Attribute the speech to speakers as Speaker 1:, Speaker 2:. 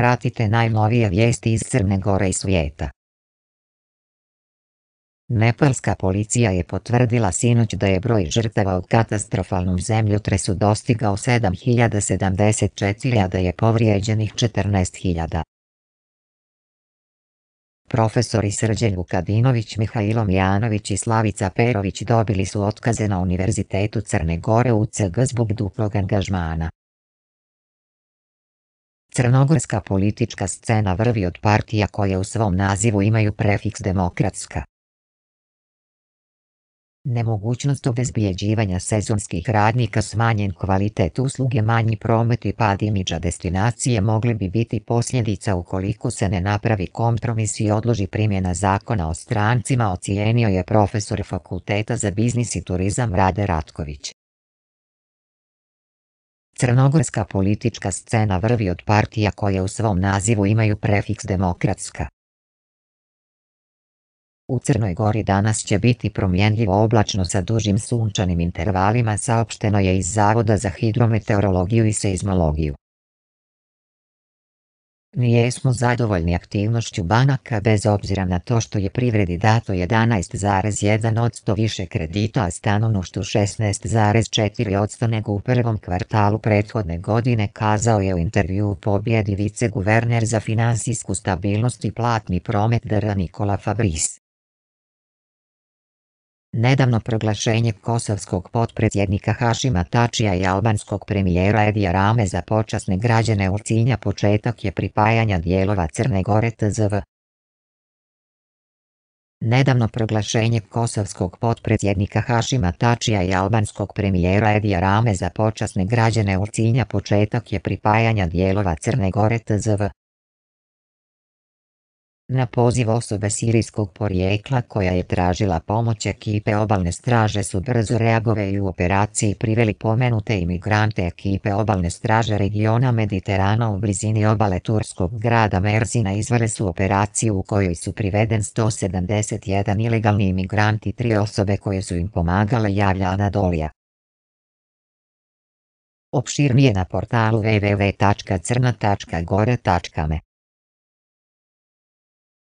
Speaker 1: Pratite najnovije vijesti iz Crne Gore i svijeta. Nepalska policija je potvrdila sinoć da je broj žrtava u katastrofalnom zemljotresu dostigao 7074, a da je povrijeđenih 14.000. Profesori Srđen Vukadinović, Mihajlo Mijanović i Slavica Perović dobili su otkaze na Univerzitetu Crne Gore u CG zbog duplog angažmana. Crnogorska politička scena vrvi od partija koje u svom nazivu imaju prefiks demokratska. Nemogućnost obezbijeđivanja sezonskih radnika smanjen kvalitet usluge manji promet i pad imidža destinacije mogli bi biti posljedica ukoliko se ne napravi kompromis i odloži primjena zakona o strancima ocijenio je profesor Fakulteta za biznis i turizam Rade Ratković. Crnogorska politička scena vrvi od partija koje u svom nazivu imaju prefiks demokratska. U Crnoj Gori danas će biti promjenljivo oblačno sa dužim sunčanim intervalima saopšteno je iz Zavoda za hidrometeorologiju i seizmologiju. Nijesmo zadovoljni aktivnošću banaka bez obzira na to što je privredi dato 11,1% više kredita a stanovnoštu 16,4% nego u prvom kvartalu prethodne godine kazao je u intervju u pobjedi viceguverner za finansijsku stabilnost i platni promet Dara Nikola Fabris. Nedavno proglašenje kosovskog potpredsjednika Hašima Tačija i albanskog premijera Edija Rame za počasne građane Urcinja početak je pripajanja dijelova Crne Gore TZV. Nedavno proglašenje kosovskog potpredsjednika Hašima Tačija i albanskog premijera Edija Rame za počasne građane Urcinja početak je pripajanja dijelova Crne Gore TZV. Na poziv osobe sirijskog porijekla koja je tražila pomoć ekipe obalne straže su brzo reagove i u operaciji priveli pomenute imigrante ekipe obalne straže regiona Mediterana u blizini obale turskog grada Merzina izvele su operaciju u kojoj su priveden 171 ilegalni imigranti i tri osobe koje su im pomagale javlja Anadolija. Opširnije na portalu www.crna.gore.me